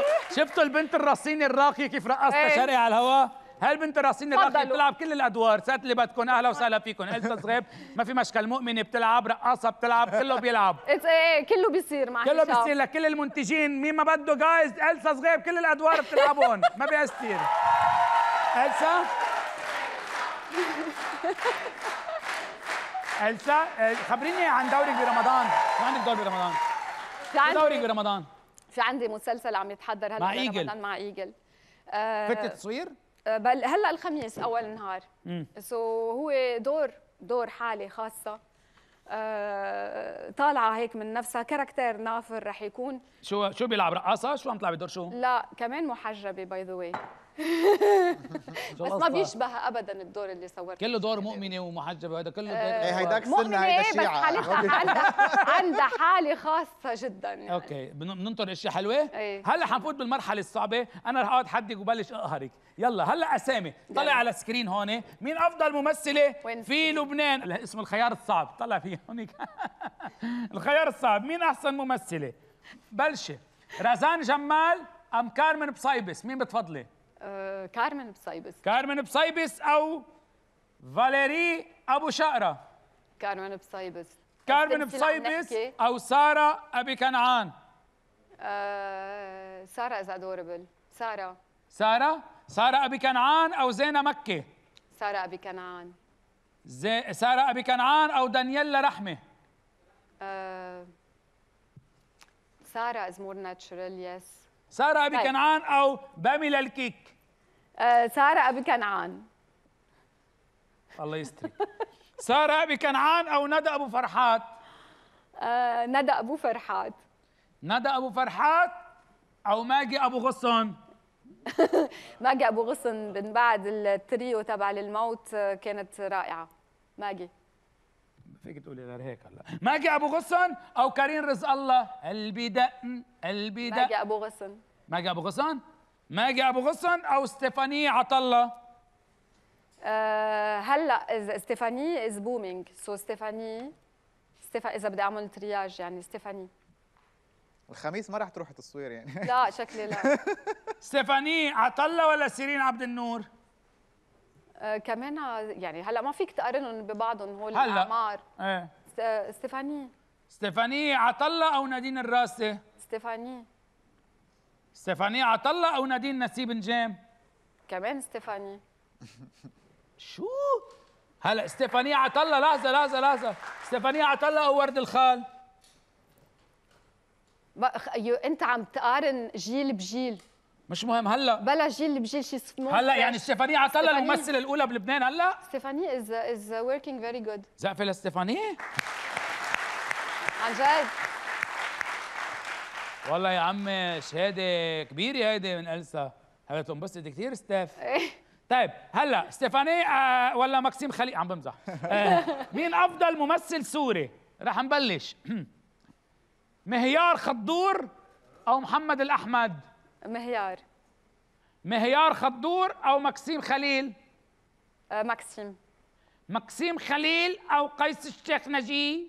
شفتوا شفتوا البنت الرصينه الراقيه كيف رقصتها إيه. شرقي على الهواء هالبنت الرصينه الراقيه بتلعب كل الادوار سات اللي بدكم اهلا وسهلا فيكم إلسا صغيب ما في مشكل مؤمنه بتلعب رقاصه بتلعب كله بيلعب ايه كله بيصير معك كله بيصير لكل المنتجين مين ما بده جايز السا صغيب كل الادوار بتلعبهم ما بيصير السا السا إيه، خبريني عن دورك برمضان شو عندك دور برمضان؟ شو دورك برمضان؟ في عندي مسلسل عم يتحضر هلا مع ايجل مع ايجل آه فكرة تصوير؟ آه بل هلا الخميس اول نهار سو so هو دور دور حالي خاصه آه طالعه هيك من نفسها كاركتر نافر رح يكون شو شو بيلعب رقاصه شو عم تلعبي دور شو لا كمان محجبه باي ذا واي بس ما بيشبه ابدا الدور اللي صورته كله دور مؤمنه ومحجبه هذا كله دور آه، ايه هيداك سنه هيدا شيعه بس حالتها عندها عندها حاله خاصه جدا يعني. اوكي بننطر اشياء حلوه ايه. هلا حنفوت بالمرحله الصعبه انا رح اقعد حدك وبلش اقهرك يلا هلا اسامي طلع على السكرين هون مين افضل ممثله في لبنان اسم الخيار الصعب طلع فيه هونيك الخيار الصعب مين احسن ممثله بلشي رزان جمال ام كارمن بصيبس مين بتفضلي آه، كارمن بسايبس كارمن بسايبس او فاليري ابو شقره كارمن بسايبس كارمن بسايبس او ساره ابي كنعان آه ساره از ادوربل ساره ساره ساره ابي كنعان او زينه مكه ساره ابي كنعان زي ساره ابي كنعان او دانييلا رحمه آه ساره از مور ناتشرال يس ساره ابي طيب. كنعان او باميلا الكيك آه، ساره ابي كنعان الله يستر ساره ابي كنعان او ندى ابو فرحات آه ندى ابو فرحات ندى ابو فرحات او ماجي ابو غصن ماجي ابو غصن من بعد التريو تبع للموت آه، كانت رائعه ماجي فيك تقولي غير هيك هلا ماجي ابو غصن او كريم رزق الله قلبي دقن قلبي دقن ماجي ابو غصن ماجي ابو غصن ماجي ابو غصن او ستيفاني عطله هلا آه، ستيفاني از بومينج سو ستيفاني ستيفا اذا بدي اعمل ترياج يعني ستيفاني الخميس ما راح تروح تصوير يعني لا شكلي لا ستيفاني عطله ولا سيرين عبد النور آه كمان آه، يعني هلا ما فيك تقارنهم ببعضهم هول هلا. الاعمار ايه آه، ستيفاني ستيفاني عطله او نادين الراسي ستيفاني ستيفاني عطلة أو نادين نسيب نجام؟ كمان ستيفاني شو؟ هلا ستيفاني عطلة لحظة لحظة لحظة ستيفاني عطلة أو ورد الخال؟ أنت عم تقارن جيل بجيل مش مهم هلا بلا جيل بجيل شي اسمه هلا يعني ستيفاني عطله الممثله الاولى بلبنان هلا ستيفاني از از وركينج فيري جود زقفه لستيفاني عن جد والله يا عم شهاده كبيره هيدي من السا هلا تنبسط كثير ستاف إيه. طيب هلا ستيفاني آه ولا ماكسيم خليل عم بمزح آه مين افضل ممثل سوري رح نبلش مهيار خضور او محمد الاحمد مهيار مهيار خضور او مكسيم خليل آه ماكسيم مكسيم خليل او قيس الشيخ نجي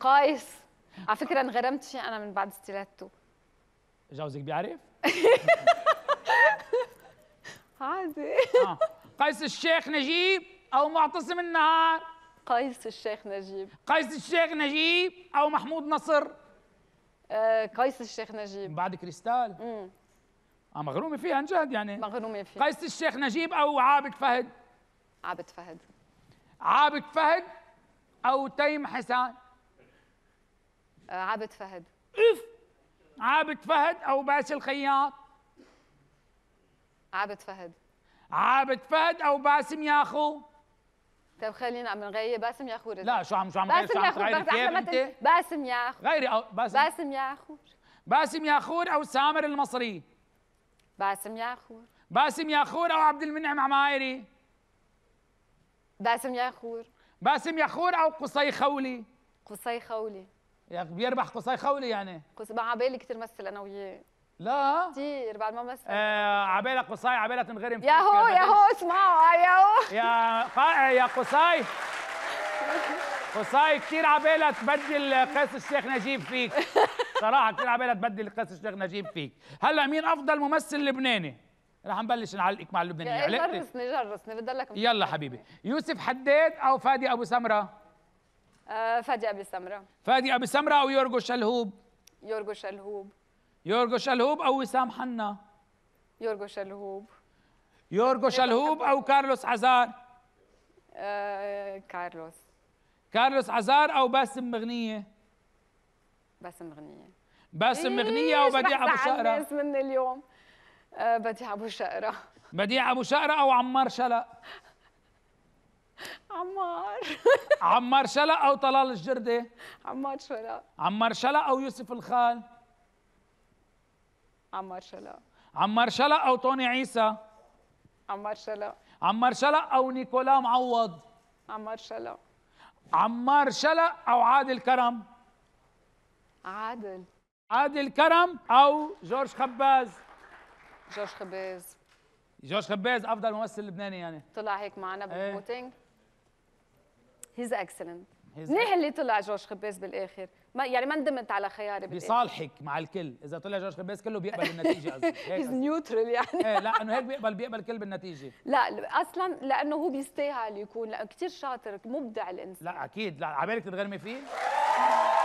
قيس على فكره انغرمت فيه انا من بعد استيلاتو جوزك بيعرف؟ عادي آه. قيس الشيخ نجيب او معتصم النهار قيس الشيخ نجيب قيس الشيخ نجيب او محمود نصر آه قيس الشيخ نجيب بعد كريستال امم اه مغرومه فيها عن جد يعني مغرومه فيها قيس الشيخ نجيب او عابد فهد عابد فهد عابد فهد او تيم حسان عابد فهد اف عابد فهد او باسل خياط عابد فهد عابد فهد او باسم ياخو طيب خلينا عم نغير باسم ياخو رزق لا شو عم شو عم باسم ياخو بس احلى انت باسم ياخو غيري أو باسم باسم ياخو باسم ياخور او سامر المصري باسم ياخور باسم ياخور او عبد المنعم عمايري باسم ياخور باسم ياخور او قصي خولي قصي خولي يا يعني بيربح قصاي خولي يعني قصاي بقى عبالي كثير مثل انا وياه لا كثير بعد ما مثل آه عبالك قصاي عبالك تنغرم يا هو يا هو اسمعوا يا هو يا قائع يا قصاي قصاي كثير عبالة تبدل قيس الشيخ نجيب فيك صراحة كثير عبالة تبدل قيس الشيخ نجيب فيك هلا مين أفضل ممثل لبناني؟ رح نبلش نعلقك مع اللبنانيين إيه، علقتي جرسني جرسني بتضلك يلا حبيبي يوسف حداد أو فادي أبو سمرة؟ آه، فادي ابي سمره فادي ابي سمره او يورجو شلهوب يورجو شلهوب يورجو شلهوب او وسام حنا يورجو شلهوب يورجو شلهوب او كارلوس عزار آه، كارلوس كارلوس عزار او باسم مغنيه باسم مغنيه باسم مغنيه او بديع ابو شقره الناس من اليوم آه، بديع ابو شقره بديع ابو شقره او عمار شلق عمار شلق او طلال الجردي عمار شلق عمار شلق او يوسف الخال عمار شلق عمار شلق او طوني عيسى عمار شلق عمار شلق او نيكولا معوض عمار شلق عمار شلق او عادل كرم عادل عادل كرم او جورج خباز جورج خباز جورج خباز افضل ممثل لبناني يعني طلع هيك معنا بالفوتينج ايه. هيز اكسلنت منيح اللي طلع جورج خباز بالاخر ما يعني ما ندمت على خياري بصالحك مع الكل اذا طلع جورج خباز كله بيقبل النتيجه قصدي هيز نيوترال يعني ايه لا انه هيك بيقبل بيقبل الكل بالنتيجه لا اصلا لانه هو بيستاهل يكون لانه كثير شاطر مبدع الانسان لا اكيد لا على بالك تتغرمي فيه